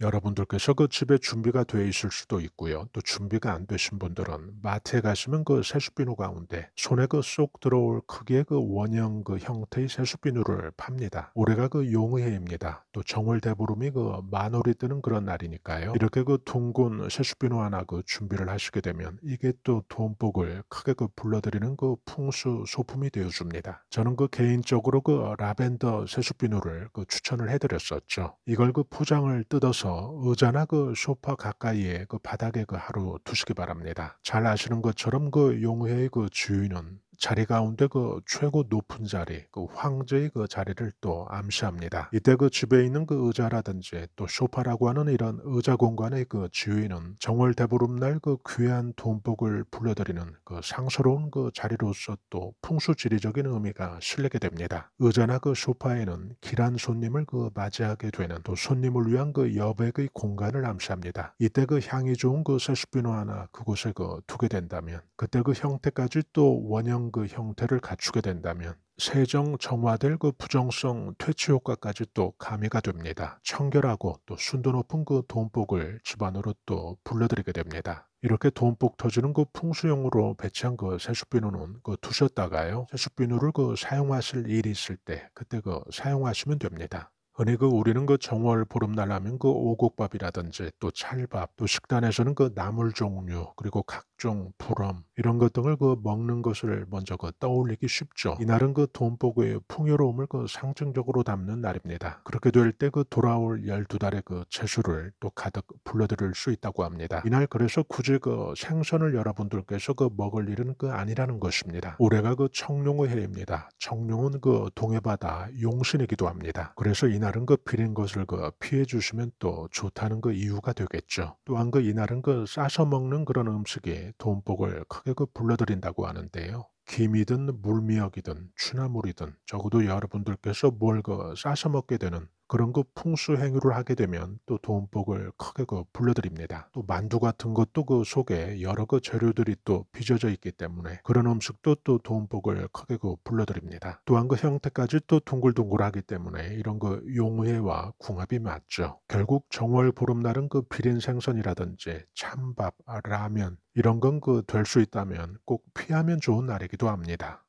여러분들께서 그 집에 준비가 돼 있을 수도 있고요. 또 준비가 안 되신 분들은 마트에 가시면 그 세수비누 가운데 손에 그 쏙 들어올 크기의 그 원형 그 형태의 세수비누를 팝니다. 올해가 그 용의해입니다. 또 정월대보름이 그 만월이 뜨는 그런 날이니까요. 이렇게 그 둥근 세수비누 하나 그 준비를 하시게 되면 이게 또 돈복을 크게 그 불러들이는 그 풍수 소품이 되어줍니다. 저는 그 개인적으로 그 라벤더 세수비누를 그 추천을 해드렸었죠. 이걸 그 포장을 뜯어서 앉아서 의자나 그 소파 가까이에 그 바닥에 그 하루 두시기 바랍니다. 잘 아시는 것처럼 그 용회의 그 주인은 자리 가운데 그 최고 높은 자리, 그 황제의 그 자리를 또 암시합니다. 이때 그 집에 있는 그 의자라든지 또 소파라고 하는 이런 의자 공간의 그 지위는 정월 대보름날 그 귀한 돈복을 불러들이는 그 상서로운 그 자리로서 또 풍수지리적인 의미가 실리게 됩니다. 의자나 그 소파에는 길한 손님을 그 맞이하게 되는 또 손님을 위한 그 여백의 공간을 암시합니다. 이때 그 향이 좋은 그세스비노 하나 그곳에 그 두게 된다면 그때 그 형태까지 또 원형 그 형태를 갖추게 된다면 세정 정화될 그 부정성 퇴치 효과까지 또 가미가 됩니다. 청결하고 또 순도 높은 그 돈복을 집안으로 또 불러들이게 됩니다. 이렇게 돈복 터지는 그 풍수용으로 배치한 그 세숫비누는 그 두셨다가요. 세숫비누를 그 사용하실 일이 있을 때 그때 그 사용하시면 됩니다. 흔히 그 우리는 그 정월 보름날 하면 그 오곡밥이라든지 또 찰밥 또 식단에서는 그 나물 종류 그리고 각 욕종, 불험 이런 것 등을 그 먹는 것을 먼저 그 떠올리기 쉽죠. 이날은 그 돈복의 풍요로움을 그 상징적으로 담는 날입니다. 그렇게 될 때 그 돌아올 12달의 그 채수를 또 가득 불러들일 수 있다고 합니다. 이날 그래서 굳이 그 생선을 여러분들께서 그 먹을 일은 그 아니라는 것입니다. 올해가 그 청룡의 해입니다. 청룡은 그 동해바다 용신이기도 합니다. 그래서 이날은 그 비린 것을 그 피해 주시면 또 좋다는 그 이유가 되겠죠. 또한 그 이날은 그 싸서 먹는 그런 음식이 돈복을 크게 그 불러들인다고 하는데요. 김이든 물미역이든 추나물이든 적어도 여러분들께서 뭘그 싸서 먹게 되는 그런 거 풍수 행위를 하게 되면 또 돈복을 크게 그 불러드립니다. 또 만두 같은 것도 그 속에 여러 그 재료들이 또 빚어져 있기 때문에 그런 음식도 또 돈복을 크게 그 불러드립니다. 또한 그 형태까지 또 둥글둥글하기 때문에 이런 그 용해와 궁합이 맞죠. 결국 정월 보름날은 그 비린 생선이라든지 찬밥, 아, 라면 이런 건 그 될 수 있다면 꼭 피하면 좋은 날이기도 합니다.